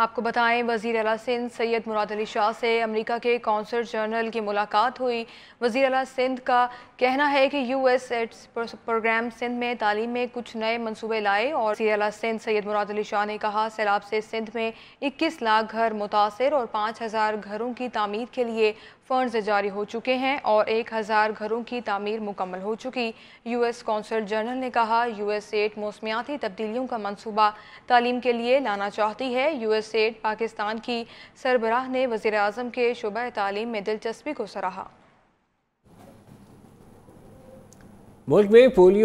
आपको बताएं वजीर अला सिंध सैयद मुराद अली शाह से अमेरिका के कौंसल जनरल की मुलाकात हुई वजीर अला सिंध का कहना है कि U S aids program Sindh में तालीम में कुछ नए मंसूबे लाए और वजी अला सिंध सैयद मुराद अली शाह ने कहा सैलाब से सिंध में 21 लाख घर मुतासर और 5000 घरों की तामीर के लिए फ़ंड्स जारी हो चुके हैं और 1000 घरों की तामीर मुकम्मल हो चुकी यू एस कौंसल जनरल ने कहा यू एस एड मौसमियाती तब्दीलियों का मनसूबा तालीम के लिए लाना चाहती है यू स्टेट पाकिस्तान की सरबराह ने वज़ी अजम के शुबा तालीम में दिलचस्पी को सराहा मुल्क में पोलियो